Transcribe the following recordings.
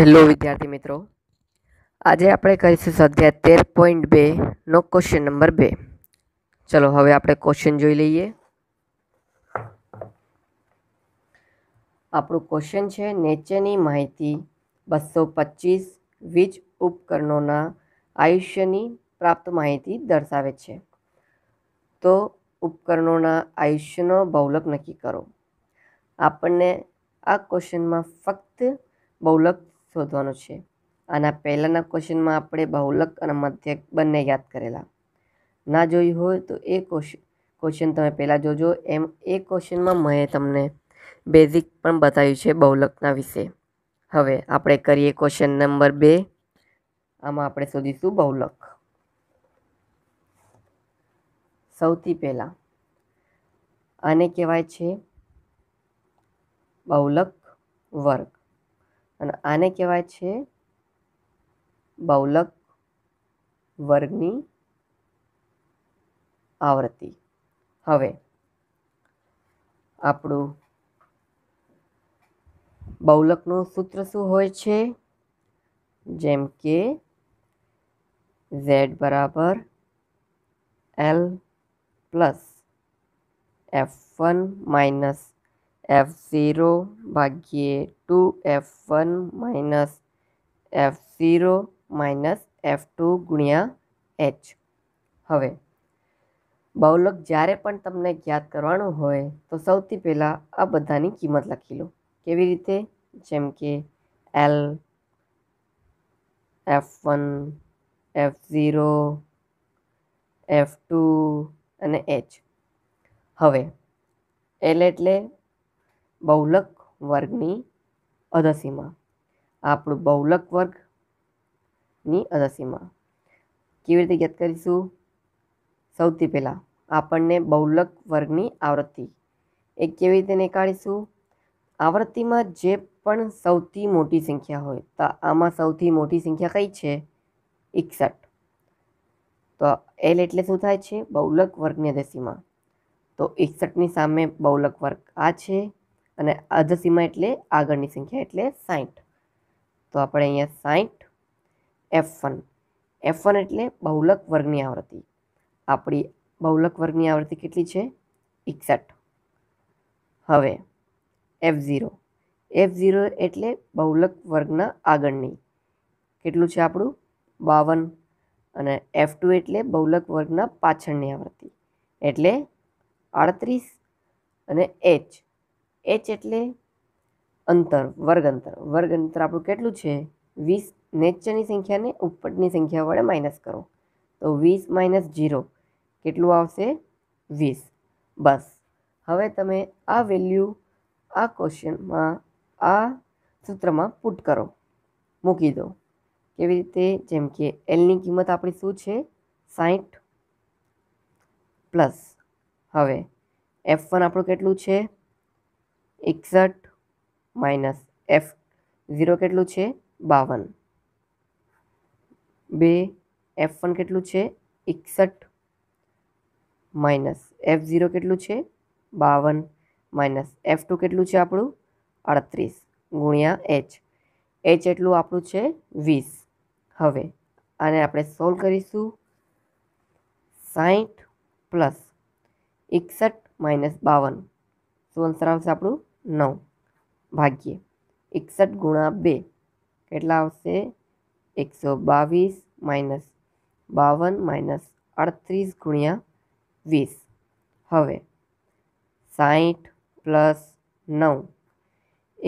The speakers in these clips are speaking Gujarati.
હેલો વિદ્યાર્થી મિત્રો આજે આપણે કરીશું સ્વાધ્યાય તેર પોઈન્ટ બેનો ક્વેશ્ચન નંબર બે ચલો હવે આપણે ક્વેશ્ચન જોઈ લઈએ આપણું ક્વેશ્ચન છે નેચરની માહિતી બસો પચીસ વીજ ઉપકરણોના આયુષ્યની પ્રાપ્ત માહિતી દર્શાવે છે તો ઉપકરણોના આયુષ્યનો બહુલક નક્કી કરો આપણને આ ક્વેશ્ચનમાં ફક્ત બહુલક શોધવાનો છે આના પહેલાંના ક્વેશ્ચનમાં આપણે બહુલક અને મધ્યક બંને યાદ કરેલા ના જોયું હોય તો એ ક્વેશ્ચન તમે પહેલાં જોજો એમ એ ક્વેશ્ચનમાં મેં તમને બેઝિક પણ બતાવ્યું છે બહુલકના વિશે હવે આપણે કરીએ ક્વેશ્ચન નંબર બે આમાં આપણે શોધીશું બહુલક સૌથી પહેલાં આને કહેવાય છે બહુલક વર્ગ અને આને કહેવાય છે બૌલક વર્ગની આવૃત્તિ હવે આપણું બૌલકનું સૂત્ર શું હોય છે જેમ કે ઝેડ બરાબર L plus F one minus F zero ભાગ્યે two F one minus F zero minus F two ગુણ્યા એચ હવે બહુલક જ્યારે પણ તમને યાદ કરવાનું હોય તો સૌથી પહેલાં આ બધાની કિંમત લખી લો કેવી રીતે જેમ કે L F one F zero F two અને એચ હવે એલ એટલે બહુલક વર્ગની અધસીમાં આપણું બહુલક વર્ગની અધસીમા કેવી રીતે યાદ કરીશું સૌથી પહેલાં આપણને બહુલક વર્ગની આવૃત્તિ એ કેવી રીતે નીકાળીશું આવૃત્તિમાં જે પણ સૌથી મોટી સંખ્યા હોય તો આમાં સૌથી મોટી સંખ્યા કઈ છે એકસઠ તો એલ એટલે શું થાય છે બહુલક વર્ગની દશીમાં તો એકસઠની સામે બહુલક વર્ગ આ છે અને અધસીમા એટલે આગળની સંખ્યા એટલે સાઠ તો આપણે અહીંયા સાઠ એફ વન એફ વન એટલે બહુલક વર્ગની આવૃત્તિ આપણી બહુલક વર્ગની આવૃત્તિ કેટલી છે એકસઠ હવે એફ ઝીરો એફ ઝીરો એટલે બહુલક વર્ગના આગળની કેટલું છે આપણું બાવન અને એફ ટુ એટલે બહુલક વર્ગના પાછળની આવૃત્તિ એટલે આડત્રીસ અને એચ એચ એટલે અંતર વર્ગ અંતર વર્ગ અંતર આપણું કેટલું છે વીસ નેચરની સંખ્યાને ઉપરની સંખ્યા વડે માઇનસ કરો તો વીસ માઇનસ જીરો કેટલું આવશે વીસ બસ હવે તમે આ વેલ્યુ આ ક્વેશ્ચનમાં આ સૂત્રમાં પુટ કરો મૂકી દો કેવી રીતે જેમ કે એલની કિંમત આપણી શું છે સાહીઠ પ્લસ હવે એફ વન આપણું કેટલું છે એકસઠ માઇનસ એફ ઝીરો કેટલું છે બાવન બે એફ વન કેટલું છે એકસઠ માઇનસ એફ ઝીરો કેટલું છે બાવન માઇનસ એફ ટુ કેટલું છે આપણું અડત્રીસ ગુણ્યા એચ એચ એટલું આપણું છે વીસ હવે આને આપણે સોલ્વ કરીશું સાઠ પ્લસ એકસઠ માઇનસ બાવન શું આન્સર આવશે આપણું નવ ભાગ્યે એકસઠ ગુણા બે કેટલા આવશે એકસો બાવીસ માઇનસ બાવન માઇનસ અડત્રીસ ગુણ્યા વીસ હવે સાઠ પ્લસ નવ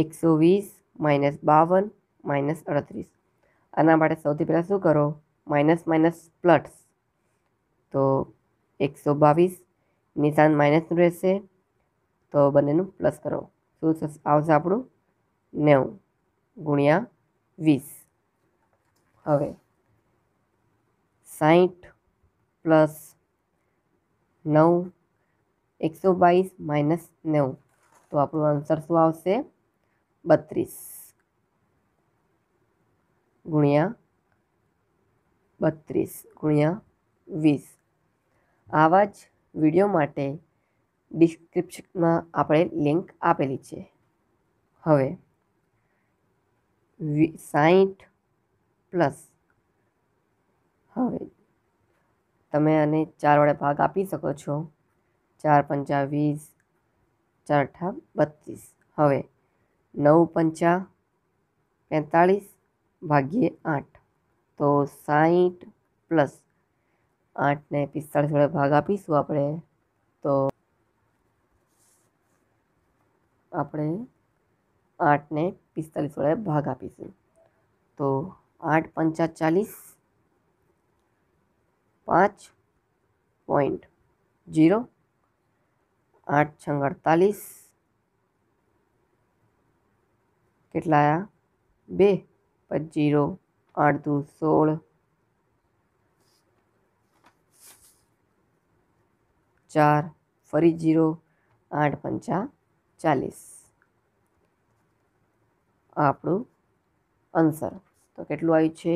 એકસો વીસ માઇનસ બાવન માઇનસ અડત્રીસ આના માટે સૌથી પહેલાં શું કરો માઇનસ માઇનસ પ્લસ તો એકસો બાવીસ નિશાન માઇનસનું રહેશે તો બંનેનું પ્લસ કરો શું આવશે આપણું નેવું ગુણ્યા વીસ હવે સાઠ પ્લસ નવ એકસો બાવીસ માઇનસ નેવું તો આપણું આન્સર શું આવશે બત્રીસ ગુણ્યા બત્રીસ ગુણ્યા વીસ આવા જ વિડીયો માટે ડિસ્ક્રિપ્શનમાં આપણે લિંક આપેલી છે હવે સાઠ પ્લસ હવે તમે આને ચાર વડે ભાગ આપી શકો છો ચાર પંચા વીસ ચાર અઠા બત્રીસ હવે નવ પંચા પેંતાળીસ ભાગ્યે આઠ તો સાઠ પ્લસ આઠને પિસ્તાળીસ વડે ભાગ આપીશું આપણે તો આપણે આઠને પિસ્તાલીસ વડે ભાગ આપીશું તો આઠ પંચા ચાલીસ પાંચ પોઈન્ટ જીરો આઠ છંગ અડતાલીસ કેટલા બે પછી જીરો આઠ દુ સોળ ચાર ફરી જીરો આઠ પંચા ચાલીસ આપણું આન્સર તો કેટલું આવ્યું છે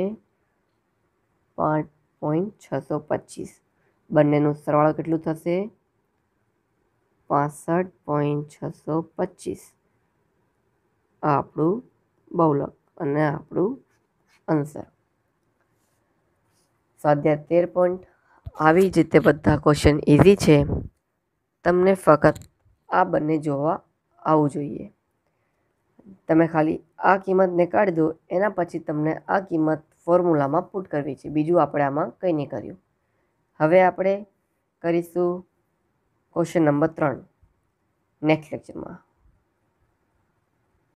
પાંચ પોઈન્ટ છસો પચીસ બંનેનું સરવાળો કેટલું થશે પાસઠ પોઈન્ટ છસો પચીસ આપણું બહુલક અને આપણું આન્સર સ્વાધ્યાય તેર પોઈન્ટ આવી જ રીતે બધા ક્વેશ્ચન ઇઝી છે તમને ફક્ત આ બંને જોવા આવવું જોઈએ તમે ખાલી આ કિંમતને કાઢી દો એના પછી તમને આ કિંમત ફોર્મ્યુલામાં પુટ કરવી છે બીજું આપણે આમાં કંઈ નહીં કર્યું હવે આપણે કરીશું ક્વેશ્ચન નંબર ત્રણ નેક્સ્ટ લેક્ચરમાં